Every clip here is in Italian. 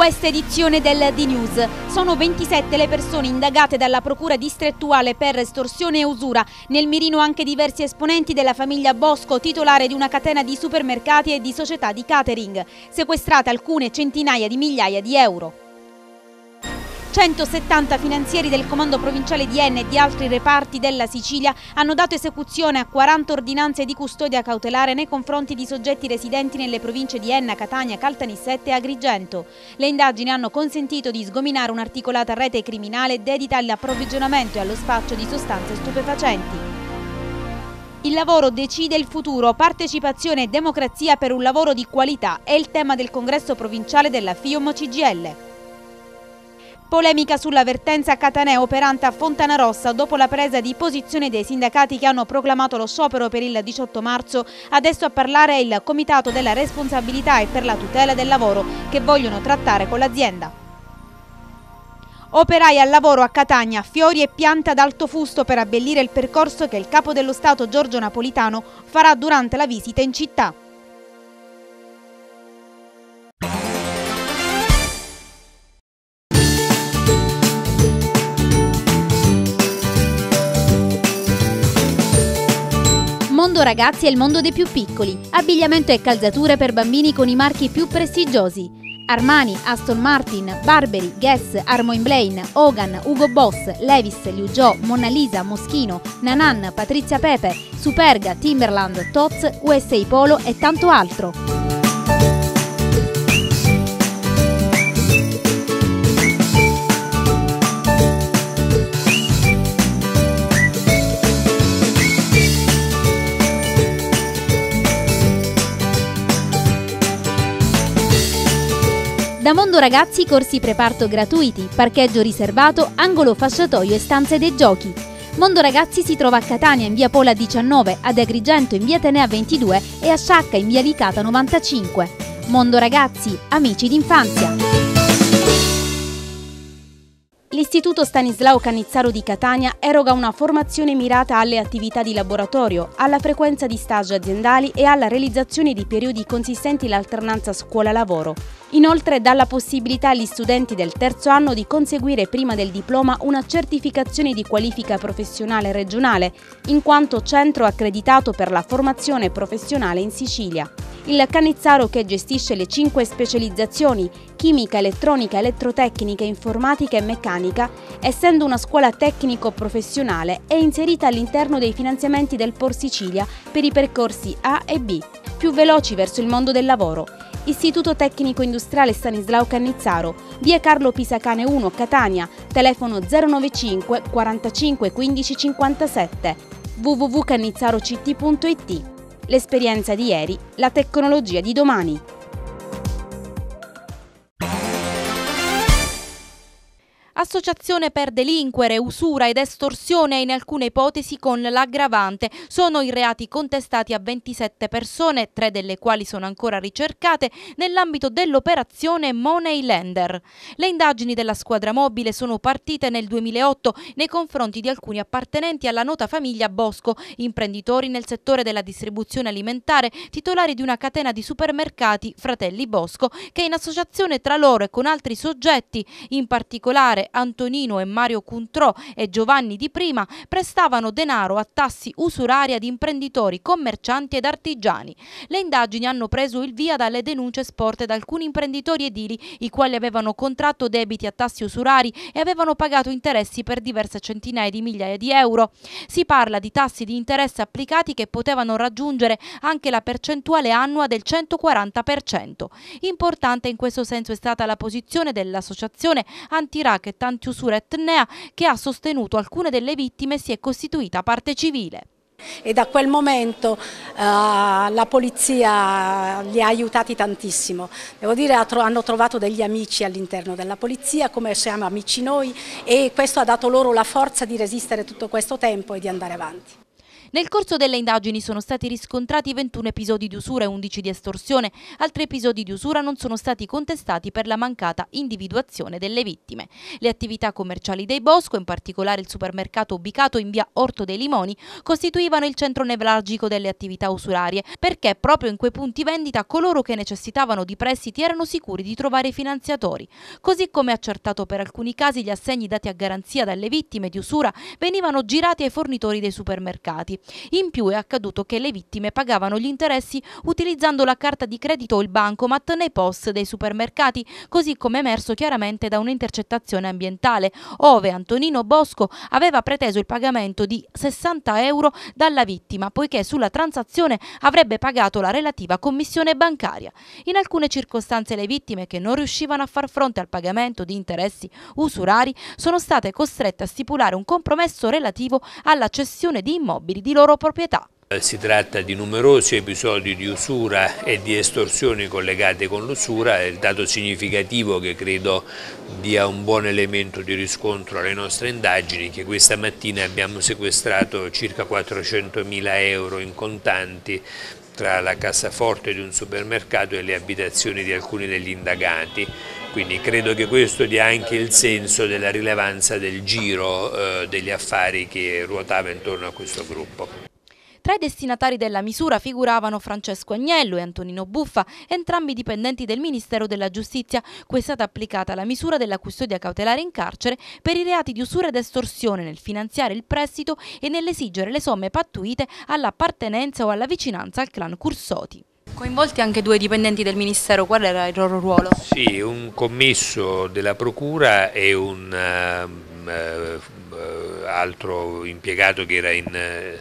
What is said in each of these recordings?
questa edizione del D-News. Sono 27 le persone indagate dalla Procura distrettuale per estorsione e usura. Nel mirino anche diversi esponenti della famiglia Bosco, titolare di una catena di supermercati e di società di catering. Sequestrate alcune centinaia di migliaia di euro. 170 finanzieri del Comando Provinciale di Enne e di altri reparti della Sicilia hanno dato esecuzione a 40 ordinanze di custodia cautelare nei confronti di soggetti residenti nelle province di Enna, Catania, Caltanissette e Agrigento. Le indagini hanno consentito di sgominare un'articolata rete criminale dedita all'approvvigionamento e allo spaccio di sostanze stupefacenti. Il lavoro decide il futuro, partecipazione e democrazia per un lavoro di qualità è il tema del congresso provinciale della FIOM CGL. Polemica sulla vertenza Cataneo operante a Fontanarossa dopo la presa di posizione dei sindacati che hanno proclamato lo sciopero per il 18 marzo. Adesso a parlare è il Comitato della Responsabilità e per la tutela del lavoro che vogliono trattare con l'azienda. Operai al lavoro a Catania, fiori e piante ad alto fusto per abbellire il percorso che il capo dello Stato Giorgio Napolitano farà durante la visita in città. mondo ragazzi è il mondo dei più piccoli, abbigliamento e calzature per bambini con i marchi più prestigiosi. Armani, Aston Martin, Barberi, Guess, Armoin Blaine, Hogan, Hugo Boss, Levis, Liu Jo, Mona Lisa, Moschino, Nanan, Patrizia Pepe, Superga, Timberland, Tots, USA Polo e tanto altro. Da Mondo Ragazzi corsi preparto gratuiti, parcheggio riservato, angolo fasciatoio e stanze dei giochi. Mondo Ragazzi si trova a Catania in via Pola 19, ad Agrigento in via Tenea 22 e a Sciacca in via Licata 95. Mondo Ragazzi, amici d'infanzia. L'Istituto Stanislao Canizzaro di Catania eroga una formazione mirata alle attività di laboratorio, alla frequenza di stage aziendali e alla realizzazione di periodi consistenti l'alternanza scuola-lavoro. Inoltre dà la possibilità agli studenti del terzo anno di conseguire prima del diploma una certificazione di qualifica professionale regionale, in quanto centro accreditato per la formazione professionale in Sicilia. Il Canizzaro che gestisce le cinque specializzazioni chimica, elettronica, elettrotecnica, informatica e meccanica, essendo una scuola tecnico-professionale, è inserita all'interno dei finanziamenti del Por Sicilia per i percorsi A e B, più veloci verso il mondo del lavoro Istituto Tecnico Industriale Stanislao Cannizzaro, via Carlo Pisacane 1, Catania, telefono 095 45 15 57, www.cannizzaroct.it. L'esperienza di ieri, la tecnologia di domani. Associazione per delinquere, usura ed estorsione in alcune ipotesi con l'aggravante. Sono i reati contestati a 27 persone, tre delle quali sono ancora ricercate, nell'ambito dell'operazione Money Lender. Le indagini della squadra mobile sono partite nel 2008 nei confronti di alcuni appartenenti alla nota famiglia Bosco, imprenditori nel settore della distribuzione alimentare, titolari di una catena di supermercati Fratelli Bosco, che in associazione tra loro e con altri soggetti, in particolare Antonino e Mario Cuntrò e Giovanni Di Prima prestavano denaro a tassi usurari ad imprenditori, commercianti ed artigiani. Le indagini hanno preso il via dalle denunce sporte da alcuni imprenditori edili, i quali avevano contratto debiti a tassi usurari e avevano pagato interessi per diverse centinaia di migliaia di euro. Si parla di tassi di interesse applicati che potevano raggiungere anche la percentuale annua del 140%. Importante in questo senso è stata la posizione dell'associazione anti-racket Tantiusura Etnea che ha sostenuto alcune delle vittime e si è costituita parte civile e da quel momento uh, la polizia li ha aiutati tantissimo. Devo dire tro hanno trovato degli amici all'interno della polizia, come siamo amici noi e questo ha dato loro la forza di resistere tutto questo tempo e di andare avanti. Nel corso delle indagini sono stati riscontrati 21 episodi di usura e 11 di estorsione, altri episodi di usura non sono stati contestati per la mancata individuazione delle vittime. Le attività commerciali dei Bosco, in particolare il supermercato ubicato in via Orto dei Limoni, costituivano il centro nevralgico delle attività usurarie, perché proprio in quei punti vendita coloro che necessitavano di prestiti erano sicuri di trovare i finanziatori, così come accertato per alcuni casi gli assegni dati a garanzia dalle vittime di usura venivano girati ai fornitori dei supermercati. In più è accaduto che le vittime pagavano gli interessi utilizzando la carta di credito o il bancomat nei post dei supermercati, così come emerso chiaramente da un'intercettazione ambientale, ove Antonino Bosco aveva preteso il pagamento di 60 euro dalla vittima, poiché sulla transazione avrebbe pagato la relativa commissione bancaria. In alcune circostanze le vittime che non riuscivano a far fronte al pagamento di interessi usurari sono state costrette a stipulare un compromesso relativo alla cessione di immobili di di loro proprietà. Si tratta di numerosi episodi di usura e di estorsioni collegate con l'usura, è il dato significativo che credo dia un buon elemento di riscontro alle nostre indagini che questa mattina abbiamo sequestrato circa 400.000 euro in contanti tra la cassaforte di un supermercato e le abitazioni di alcuni degli indagati. Quindi credo che questo dia anche il senso della rilevanza del giro eh, degli affari che ruotava intorno a questo gruppo. Tra i destinatari della misura figuravano Francesco Agnello e Antonino Buffa, entrambi dipendenti del Ministero della Giustizia, cui è stata applicata la misura della custodia cautelare in carcere per i reati di usura ed estorsione nel finanziare il prestito e nell'esigere le somme pattuite all'appartenenza o alla vicinanza al clan Cursoti. Coinvolti anche due dipendenti del Ministero, qual era il loro ruolo? Sì, un commesso della Procura e un uh, uh, altro impiegato che era in... Uh,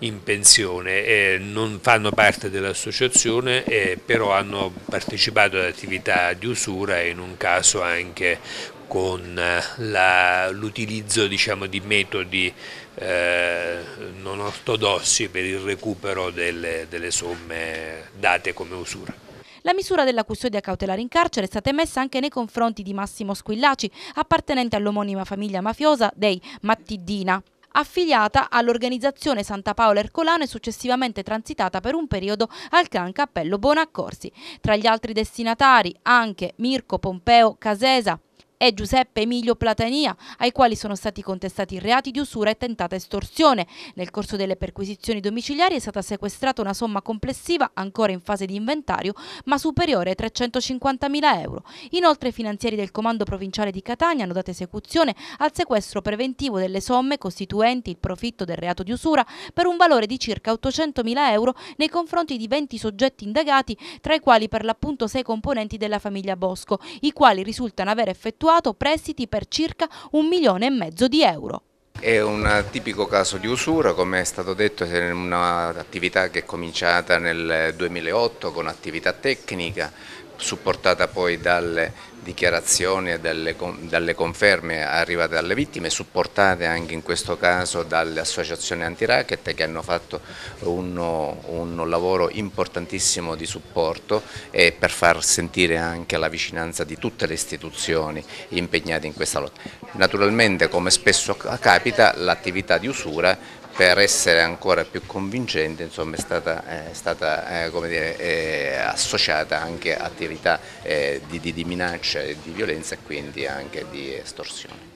in pensione, eh, non fanno parte dell'associazione, eh, però hanno partecipato ad attività di usura e in un caso anche con eh, l'utilizzo diciamo, di metodi eh, non ortodossi per il recupero delle, delle somme date come usura. La misura della custodia cautelare in carcere è stata emessa anche nei confronti di Massimo Squillaci, appartenente all'omonima famiglia mafiosa dei Mattidina affiliata all'organizzazione Santa Paola Ercolano e successivamente transitata per un periodo al clan Cappello Bonaccorsi. Tra gli altri destinatari anche Mirko Pompeo Casesa, e Giuseppe Emilio Platania, ai quali sono stati contestati reati di usura e tentata estorsione. Nel corso delle perquisizioni domiciliari è stata sequestrata una somma complessiva, ancora in fase di inventario, ma superiore ai 350.000 euro. Inoltre i finanzieri del Comando Provinciale di Catania hanno dato esecuzione al sequestro preventivo delle somme costituenti il profitto del reato di usura per un valore di circa 800.000 euro nei confronti di 20 soggetti indagati, tra i quali per l'appunto sei componenti della famiglia Bosco, i quali risultano aver effettuato effettuato prestiti per circa un milione e mezzo di euro. È un tipico caso di usura, come è stato detto, è un'attività che è cominciata nel 2008 con attività tecnica, supportata poi dalle dichiarazioni e delle, dalle, conferme arrivate dalle vittime, supportate anche in questo caso dalle associazioni anti-racket che hanno fatto un, un, lavoro importantissimo di supporto e per far sentire anche la vicinanza di tutte le istituzioni impegnate in questa lotta. Naturalmente come spesso capita l'attività di usura per essere ancora più convincente insomma, è stata, è stata eh, dire, eh, associata anche attività eh, di, di, di minaccia e di violenza e quindi anche di estorsione.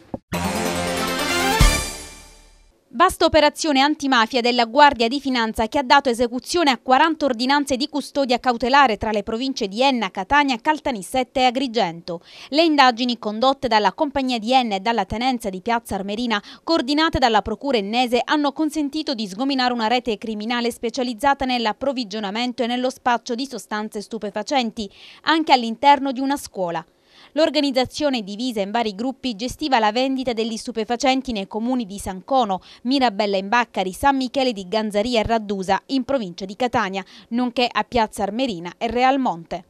Vasta operazione antimafia della Guardia di Finanza che ha dato esecuzione a 40 ordinanze di custodia cautelare tra le province di Enna, Catania, Caltanissette e Agrigento. Le indagini condotte dalla Compagnia di Enna e dalla Tenenza di Piazza Armerina, coordinate dalla Procura Ennese, hanno consentito di sgominare una rete criminale specializzata nell'approvvigionamento e nello spaccio di sostanze stupefacenti, anche all'interno di una scuola. L'organizzazione divisa in vari gruppi gestiva la vendita degli stupefacenti nei comuni di San Cono, Mirabella in Baccari, San Michele di Ganzaria e Raddusa in provincia di Catania, nonché a Piazza Armerina e Real Monte.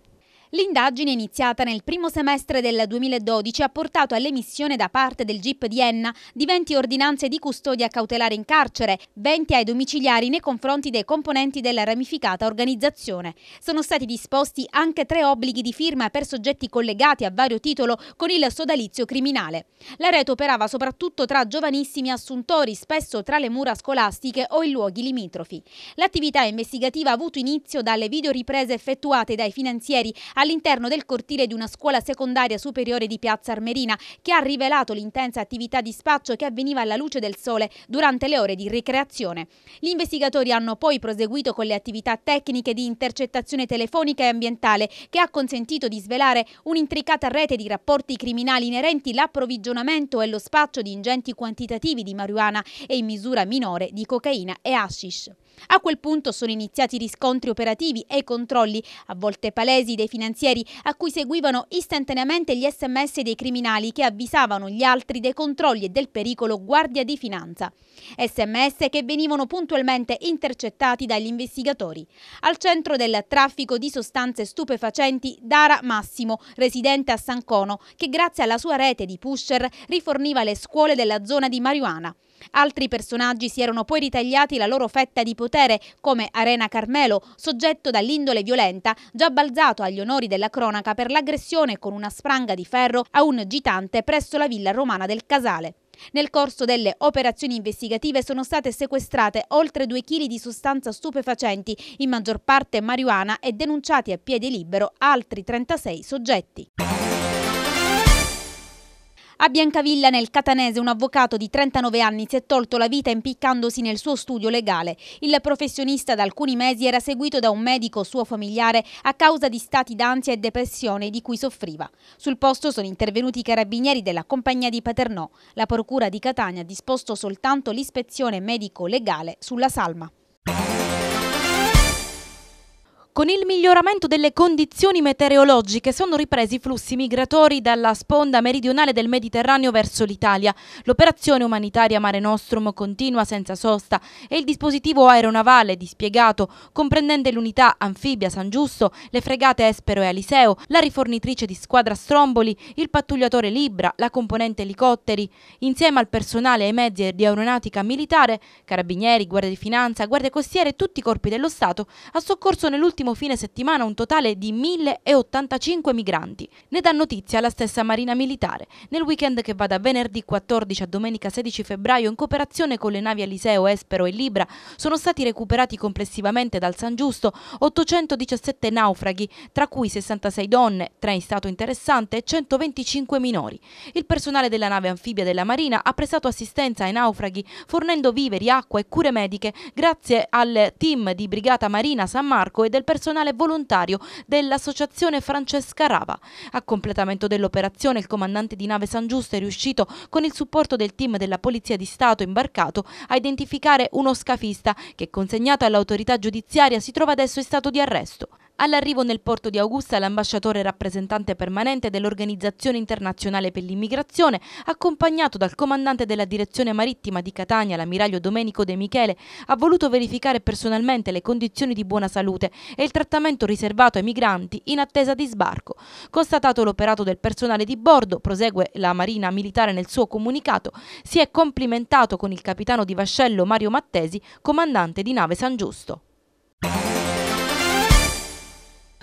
L'indagine iniziata nel primo semestre del 2012 ha portato all'emissione da parte del GIP di Enna di 20 ordinanze di custodia cautelare in carcere, 20 ai domiciliari nei confronti dei componenti della ramificata organizzazione. Sono stati disposti anche tre obblighi di firma per soggetti collegati a vario titolo con il sodalizio criminale. La rete operava soprattutto tra giovanissimi assuntori, spesso tra le mura scolastiche o in luoghi limitrofi. L'attività investigativa ha avuto inizio dalle videoriprese effettuate dai finanzieri all'interno del cortile di una scuola secondaria superiore di Piazza Armerina che ha rivelato l'intensa attività di spaccio che avveniva alla luce del sole durante le ore di ricreazione. Gli investigatori hanno poi proseguito con le attività tecniche di intercettazione telefonica e ambientale che ha consentito di svelare un'intricata rete di rapporti criminali inerenti l'approvvigionamento e lo spaccio di ingenti quantitativi di marijuana e in misura minore di cocaina e hashish. A quel punto sono iniziati riscontri operativi e controlli, a volte palesi, dei finanzieri, a cui seguivano istantaneamente gli sms dei criminali che avvisavano gli altri dei controlli e del pericolo guardia di finanza. Sms che venivano puntualmente intercettati dagli investigatori. Al centro del traffico di sostanze stupefacenti, Dara Massimo, residente a San Cono, che grazie alla sua rete di pusher riforniva le scuole della zona di marijuana. Altri personaggi si erano poi ritagliati la loro fetta di potere, come Arena Carmelo, soggetto dall'indole violenta, già balzato agli onori della cronaca per l'aggressione con una spranga di ferro a un gitante presso la villa romana del Casale. Nel corso delle operazioni investigative sono state sequestrate oltre 2 kg di sostanza stupefacenti, in maggior parte marijuana, e denunciati a piede libero altri 36 soggetti. A Biancavilla nel Catanese un avvocato di 39 anni si è tolto la vita impiccandosi nel suo studio legale. Il professionista da alcuni mesi era seguito da un medico suo familiare a causa di stati d'ansia e depressione di cui soffriva. Sul posto sono intervenuti i carabinieri della compagnia di Paternò. La procura di Catania ha disposto soltanto l'ispezione medico-legale sulla salma. Con il miglioramento delle condizioni meteorologiche sono ripresi i flussi migratori dalla sponda meridionale del Mediterraneo verso l'Italia. L'operazione umanitaria Mare Nostrum continua senza sosta e il dispositivo aeronavale dispiegato, comprendente l'unità anfibia San Giusto, le fregate Espero e Aliseo, la rifornitrice di squadra Stromboli, il pattugliatore Libra, la componente elicotteri, insieme al personale e ai mezzi di aeronautica militare, carabinieri, guardia di finanza, guardie costiere e tutti i corpi dello Stato, ha soccorso nell'ultimo ultimo fine settimana un totale di 1.085 migranti. Ne dà notizia la stessa Marina Militare. Nel weekend che va da venerdì 14 a domenica 16 febbraio, in cooperazione con le navi Eliseo, Espero e Libra, sono stati recuperati complessivamente dal San Giusto 817 naufraghi, tra cui 66 donne, 3 in stato interessante e 125 minori. Il personale della nave anfibia della Marina ha prestato assistenza ai naufraghi, fornendo viveri, acqua e cure mediche grazie al team di Brigata Marina San Marco e del personale personale volontario dell'Associazione Francesca Rava. A completamento dell'operazione il comandante di nave San Giusto è riuscito con il supporto del team della Polizia di Stato imbarcato a identificare uno scafista che consegnato all'autorità giudiziaria si trova adesso in stato di arresto. All'arrivo nel porto di Augusta l'ambasciatore rappresentante permanente dell'Organizzazione Internazionale per l'Immigrazione, accompagnato dal comandante della direzione marittima di Catania, l'ammiraglio Domenico De Michele, ha voluto verificare personalmente le condizioni di buona salute e il trattamento riservato ai migranti in attesa di sbarco. Constatato l'operato del personale di bordo, prosegue la Marina Militare nel suo comunicato, si è complimentato con il capitano di vascello Mario Mattesi, comandante di nave San Giusto.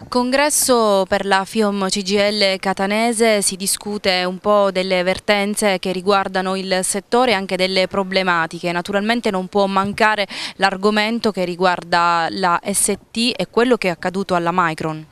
Congresso per la FIOM CGL catanese si discute un po' delle vertenze che riguardano il settore e anche delle problematiche. Naturalmente non può mancare l'argomento che riguarda la ST e quello che è accaduto alla Micron.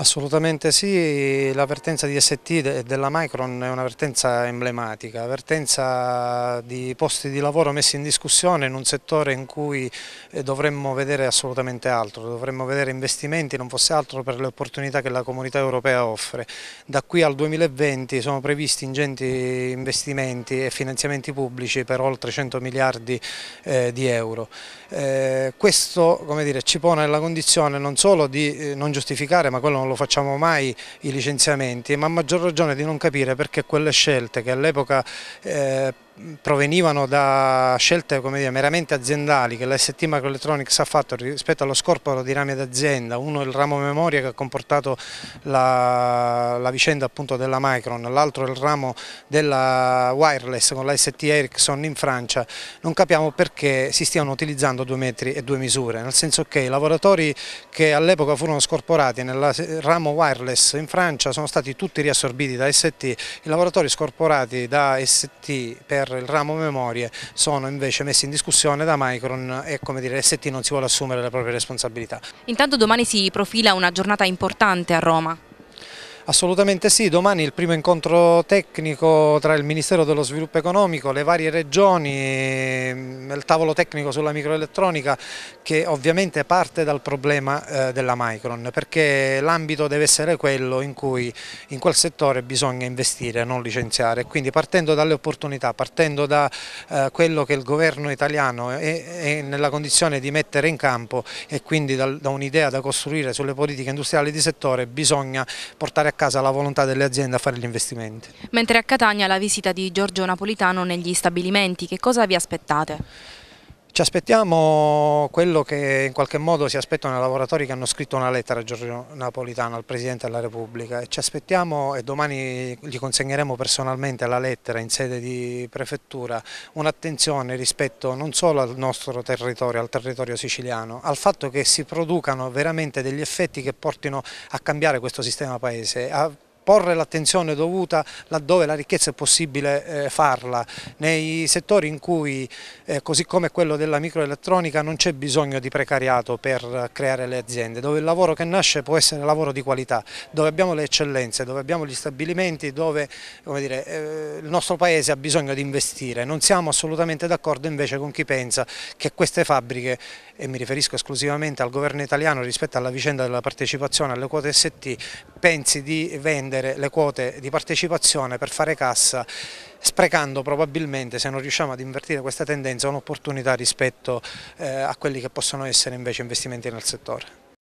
Assolutamente sì, l'avvertenza di ST e della Micron è una vertenza emblematica, vertenza di posti di lavoro messi in discussione in un settore in cui eh, dovremmo vedere assolutamente altro, dovremmo vedere investimenti non fosse altro per le opportunità che la comunità europea offre. Da qui al 2020 sono previsti ingenti investimenti e finanziamenti pubblici per oltre 100 miliardi eh, di euro. Eh, questo dire, ci pone nella condizione non solo di non giustificare ma quello non non lo facciamo mai i licenziamenti, ma a maggior ragione di non capire perché quelle scelte che all'epoca eh, provenivano da scelte dire, meramente aziendali che l'ST Microelectronics ha fatto rispetto allo scorporo di rami d'azienda, uno il ramo memoria che ha comportato la, la vicenda appunto della Micron, l'altro il ramo della wireless con l'ST Ericsson in Francia, non capiamo perché si stiano utilizzando due metri e due misure, nel senso che i lavoratori che all'epoca furono scorporati nel ramo wireless in Francia sono stati tutti riassorbiti da ST, i lavoratori scorporati da ST per per il ramo memorie sono invece messi in discussione da Micron e come dire ST non si vuole assumere le proprie responsabilità. Intanto domani si profila una giornata importante a Roma. Assolutamente sì, domani il primo incontro tecnico tra il Ministero dello Sviluppo Economico, le varie regioni, mm, il tavolo tecnico sulla microelettronica che ovviamente parte dal problema eh, della Micron perché l'ambito deve essere quello in cui in quel settore bisogna investire, non licenziare, quindi partendo dalle opportunità, partendo da eh, quello che il governo italiano è, nella condizione di mettere in campo e quindi da un'idea da costruire sulle politiche industriali di settore bisogna portare a casa la volontà delle aziende a fare gli investimenti. Mentre a Catania la visita di Giorgio Napolitano negli stabilimenti, che cosa vi aspettate? Ci aspettiamo quello che in qualche modo si aspettano i lavoratori che hanno scritto una lettera a Giorgio Napolitano, al Presidente della Repubblica. Ci aspettiamo e domani gli consegneremo personalmente la lettera in sede di prefettura, un'attenzione rispetto non solo al nostro territorio, al territorio siciliano, al fatto che si producano veramente degli effetti che portino a cambiare questo sistema paese, a porre l'attenzione dovuta laddove la ricchezza è possibile eh, farla, nei settori in cui, eh, così come quello della microelettronica, non c'è bisogno di precariato per creare le aziende, dove il lavoro che nasce può essere lavoro di qualità, dove abbiamo le eccellenze, dove abbiamo gli stabilimenti, dove dire, eh, il nostro paese ha bisogno di investire. Non siamo assolutamente d'accordo invece con chi pensa che queste fabbriche, e mi riferisco esclusivamente al governo italiano rispetto alla vicenda della partecipazione alle quote ST, pensi di vendere vendere le quote di partecipazione per fare cassa sprecando probabilmente, se non riusciamo ad invertire questa tendenza, un'opportunità rispetto eh, a quelli che possono essere invece investimenti nel settore.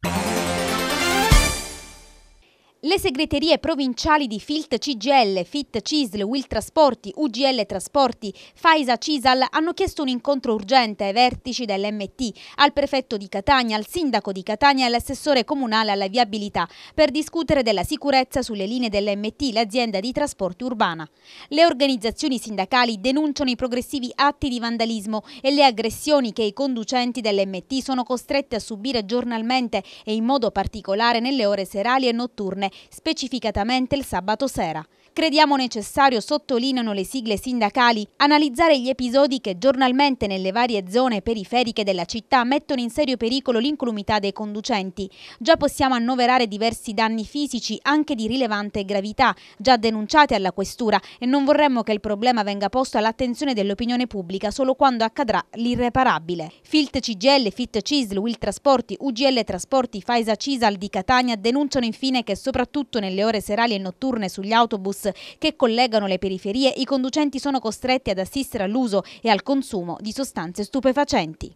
Le segreterie provinciali di FILT CGL, FIT CISL, WIL Trasporti, UGL Trasporti, FAISA CISAL hanno chiesto un incontro urgente ai vertici dell'MT, al prefetto di Catania, al sindaco di Catania e all'assessore comunale alla viabilità per discutere della sicurezza sulle linee dell'MT, l'azienda di trasporti urbana. Le organizzazioni sindacali denunciano i progressivi atti di vandalismo e le aggressioni che i conducenti dell'MT sono costretti a subire giornalmente e in modo particolare nelle ore serali e notturne specificatamente il sabato sera crediamo necessario, sottolineano le sigle sindacali, analizzare gli episodi che giornalmente nelle varie zone periferiche della città mettono in serio pericolo l'incolumità dei conducenti. Già possiamo annoverare diversi danni fisici anche di rilevante gravità, già denunciati alla questura e non vorremmo che il problema venga posto all'attenzione dell'opinione pubblica solo quando accadrà l'irreparabile. FILT CGL, FIT CISL, WIL Trasporti, UGL Trasporti, Faisa Cisal di Catania denunciano infine che soprattutto nelle ore serali e notturne sugli autobus che collegano le periferie, i conducenti sono costretti ad assistere all'uso e al consumo di sostanze stupefacenti.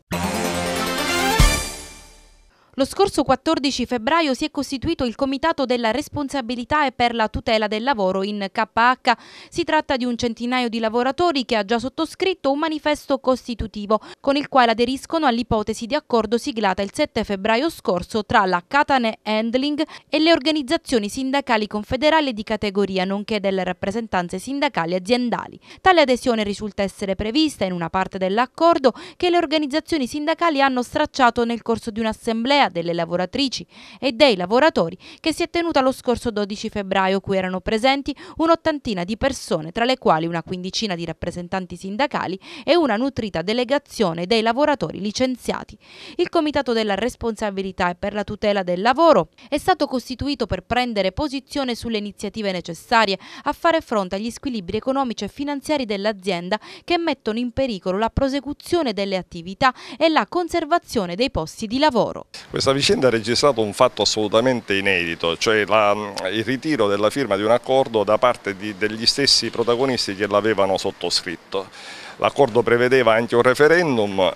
Lo scorso 14 febbraio si è costituito il Comitato della Responsabilità e per la tutela del lavoro in KH. Si tratta di un centinaio di lavoratori che ha già sottoscritto un manifesto costitutivo con il quale aderiscono all'ipotesi di accordo siglata il 7 febbraio scorso tra la Catane Handling e le organizzazioni sindacali confederali di categoria nonché delle rappresentanze sindacali aziendali. Tale adesione risulta essere prevista in una parte dell'accordo che le organizzazioni sindacali hanno stracciato nel corso di un'assemblea Assemblea delle lavoratrici e dei lavoratori che si è tenuta lo scorso 12 febbraio, cui erano presenti un'ottantina di persone, tra le quali una quindicina di rappresentanti sindacali e una nutrita delegazione dei lavoratori licenziati. Il Comitato della Responsabilità e per la tutela del lavoro è stato costituito per prendere posizione sulle iniziative necessarie a fare fronte agli squilibri economici e finanziari dell'azienda che mettono in pericolo la prosecuzione delle attività e la conservazione dei posti di lavoro. Questa vicenda ha registrato un fatto assolutamente inedito, cioè la, il ritiro della firma di un accordo da parte di, degli stessi protagonisti che l'avevano sottoscritto. L'accordo prevedeva anche un referendum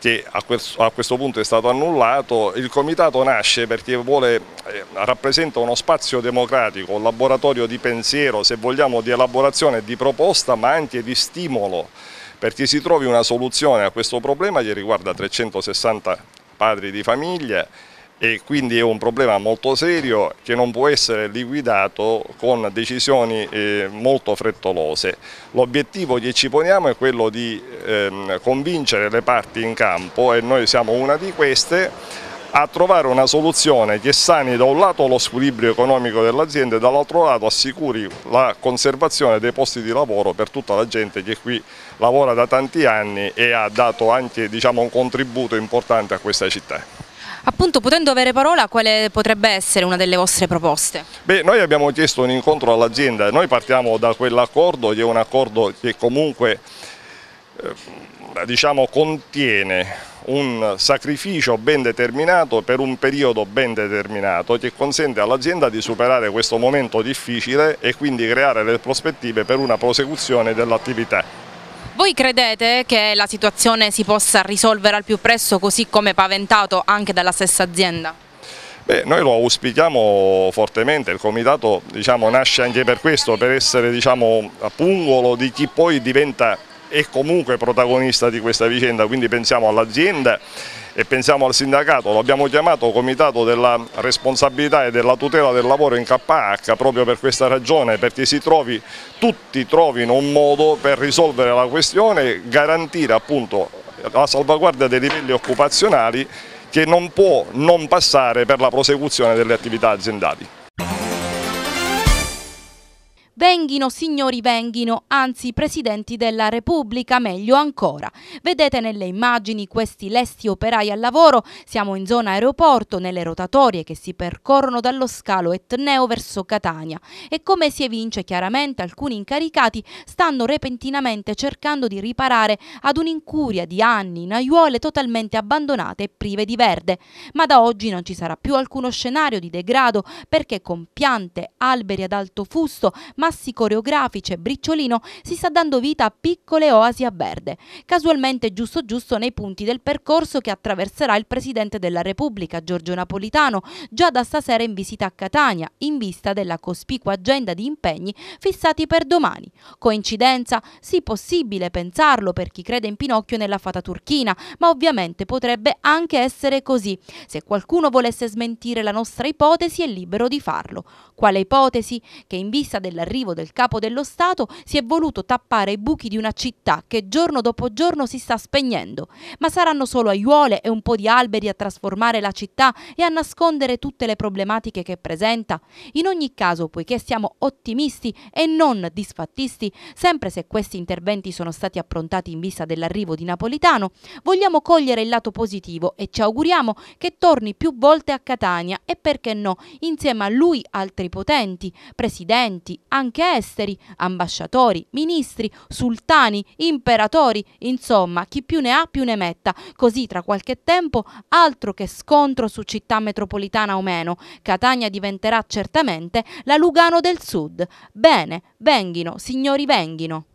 che a questo, a questo, punto è stato annullato. Il comitato nasce perché vuole, eh, rappresenta uno spazio democratico, un laboratorio di pensiero, se vogliamo, di elaborazione, e di proposta, ma anche di stimolo perché si trovi una soluzione a questo problema che riguarda 360 padri di famiglia e quindi è un problema molto serio che non può essere liquidato con decisioni eh, molto frettolose. L'obiettivo che ci poniamo è quello di ehm, convincere le parti in campo e noi siamo una di queste a trovare una soluzione che sani da un lato lo squilibrio economico dell'azienda e dall'altro lato assicuri la conservazione dei posti di lavoro per tutta la gente che qui lavora da tanti anni e ha dato anche diciamo, un contributo importante a questa città. Appunto, potendo avere parola, quale potrebbe essere una delle vostre proposte? Beh, noi abbiamo chiesto un incontro all'azienda, noi partiamo da quell'accordo che è un accordo che comunque eh, diciamo, contiene un sacrificio ben determinato per un periodo ben determinato che consente all'azienda di superare questo momento difficile e quindi creare le prospettive per una prosecuzione dell'attività. Voi credete che la situazione si possa risolvere al più presto così come paventato anche dalla stessa azienda? Beh, noi lo auspichiamo fortemente, il comitato diciamo, nasce anche per questo, per essere diciamo, a pungolo di chi poi diventa e comunque protagonista di questa vicenda, quindi pensiamo all'azienda e pensiamo al sindacato, lo abbiamo chiamato Comitato della Responsabilità e della Tutela del Lavoro in KH proprio per questa ragione, perché si trovi, tutti trovino un modo per risolvere la questione, garantire appunto la salvaguardia dei livelli occupazionali che non può non passare per la prosecuzione delle attività aziendali. Venghino, signori venghino, anzi presidenti della Repubblica, meglio ancora. Vedete nelle immagini questi lesti operai al lavoro, siamo in zona aeroporto, nelle rotatorie che si percorrono dallo scalo Etneo verso Catania e come si evince chiaramente alcuni incaricati stanno repentinamente cercando di riparare ad un'incuria di anni in aiuole totalmente abbandonate e prive di verde. Ma da oggi non ci sarà più alcuno scenario di degrado perché con piante, alberi ad alto fusto, ma massi coreografici e bricciolino si sta dando vita a piccole oasi a verde, casualmente giusto giusto nei punti del percorso che attraverserà il Presidente della Repubblica Giorgio Napolitano già da stasera in visita a Catania in vista della cospicua agenda di impegni fissati per domani. Coincidenza? Sì, possibile pensarlo per chi crede in Pinocchio nella fata turchina, ma ovviamente potrebbe anche essere così. Se qualcuno volesse smentire la nostra ipotesi è libero di farlo. Quale ipotesi? Che in vista dell'arrivo arrivo del capo dello Stato si è voluto tappare i buchi di una città che giorno dopo giorno si sta spegnendo, ma saranno solo aiuole e un po' di alberi a trasformare la città e a nascondere tutte le problematiche che presenta? In ogni caso, poiché siamo ottimisti e non disfattisti, sempre se questi interventi sono stati approntati in vista dell'arrivo di Napolitano, vogliamo cogliere il lato positivo e ci auguriamo che torni più volte a Catania e perché no, insieme a lui altri potenti, presidenti, anche anche esteri, ambasciatori, ministri, sultani, imperatori, insomma, chi più ne ha più ne metta, così tra qualche tempo altro che scontro su città metropolitana o meno, Catania diventerà certamente la Lugano del Sud. Bene, venghino, signori venghino.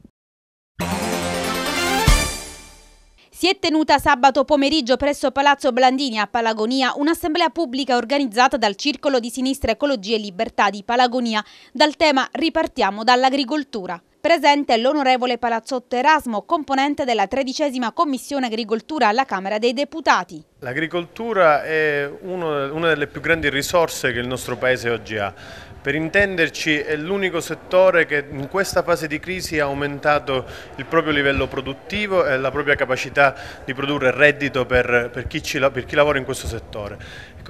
Si è tenuta sabato pomeriggio presso Palazzo Blandini a Palagonia un'assemblea pubblica organizzata dal Circolo di Sinistra Ecologia e Libertà di Palagonia dal tema Ripartiamo dall'agricoltura. Presente l'onorevole Palazzotto Erasmo, componente della tredicesima Commissione Agricoltura alla Camera dei Deputati. L'agricoltura è uno, una delle più grandi risorse che il nostro Paese oggi ha. Per intenderci è l'unico settore che in questa fase di crisi ha aumentato il proprio livello produttivo e la propria capacità di produrre reddito per, per, chi, ci, per chi lavora in questo settore.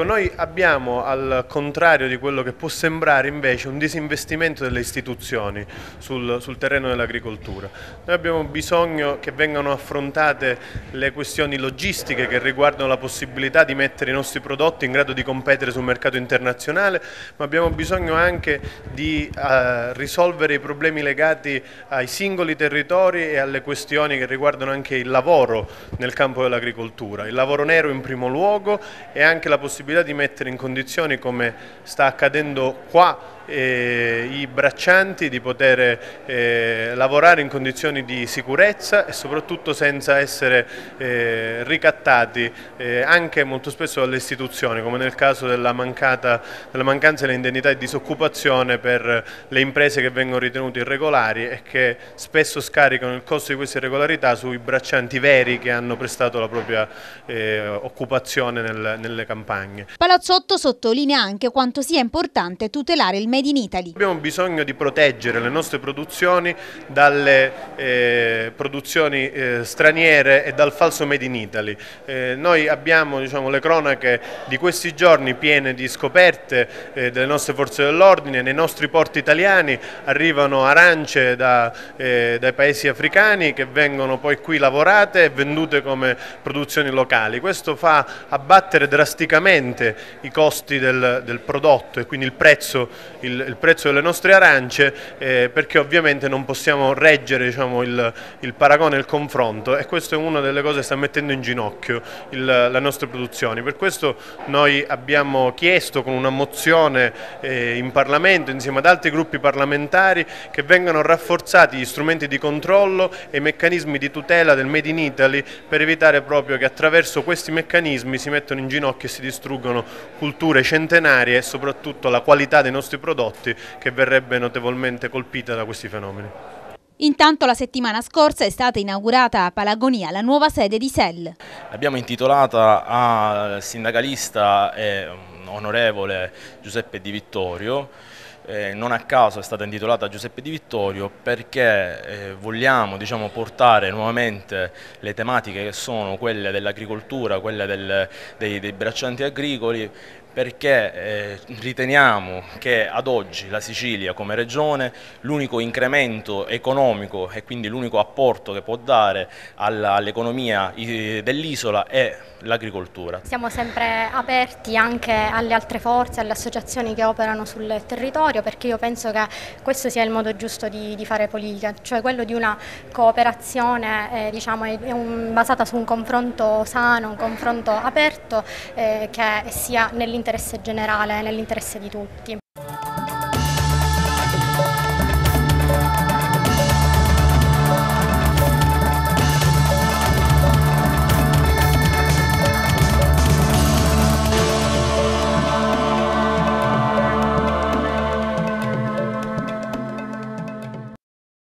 Ecco, noi abbiamo al contrario di quello che può sembrare invece un disinvestimento delle istituzioni sul, sul terreno dell'agricoltura. Noi abbiamo bisogno che vengano affrontate le questioni logistiche che riguardano la possibilità di mettere i nostri prodotti in grado di competere sul mercato internazionale, ma abbiamo bisogno anche di eh, risolvere i problemi legati ai singoli territori e alle questioni che riguardano anche il lavoro nel campo dell'agricoltura, il lavoro nero in primo luogo e anche la possibilità possibilità di mettere in condizioni, come sta accadendo qua, eh, i braccianti di poter eh, lavorare in condizioni di sicurezza e soprattutto senza essere eh, ricattati eh, anche molto spesso dalle istituzioni come nel caso della, mancata, della mancanza dell'indennità di disoccupazione per le imprese che vengono ritenute irregolari e che spesso scaricano il costo di queste irregolarità sui braccianti veri che hanno prestato la propria eh, occupazione nel, nelle campagne. Palazzotto sottolinea anche quanto sia importante tutelare il meglio Made in Italy. Abbiamo bisogno di proteggere le nostre produzioni dalle eh, produzioni eh, straniere e dal falso Made in Italy. Eh, noi abbiamo diciamo, le cronache di questi giorni piene di scoperte eh, delle nostre forze dell'ordine, nei nostri porti italiani arrivano arance da, eh, dai paesi africani che vengono poi qui lavorate e vendute come produzioni locali. Questo fa abbattere drasticamente i costi del, del prodotto e quindi il prezzo il, il prezzo delle nostre arance eh, perché ovviamente non possiamo reggere diciamo, il, il, paragone, il confronto e questa è una delle cose che sta mettendo in ginocchio il, le nostre produzioni. Per questo noi abbiamo chiesto con una mozione eh, in Parlamento insieme ad altri gruppi parlamentari che vengano rafforzati gli strumenti di controllo e i meccanismi di tutela del Made in Italy per evitare proprio che attraverso questi meccanismi si mettano in ginocchio e si distruggono culture centenarie e soprattutto la qualità dei nostri prodotti prodotti che verrebbe notevolmente colpita da questi fenomeni. Intanto la settimana scorsa è stata inaugurata a Palagonia la nuova sede di SEL. L'abbiamo intitolata al sindacalista e eh, onorevole Giuseppe Di Vittorio. Eh, non a caso è stata intitolata Giuseppe Di Vittorio perché eh, vogliamo diciamo, portare nuovamente le tematiche che sono quelle dell'agricoltura, quelle del, dei, dei braccianti agricoli perché eh, riteniamo che ad oggi la Sicilia come regione l'unico incremento economico e quindi l'unico apporto che può dare all'economia dell'isola è l'agricoltura. Siamo sempre aperti anche alle altre forze, alle associazioni che operano sul territorio perché io penso che questo sia il modo giusto di, di fare politica, cioè quello di una cooperazione eh, diciamo, un, basata su un confronto sano, un confronto aperto eh, che sia nell'interno nell'interesse generale, nell'interesse di tutti.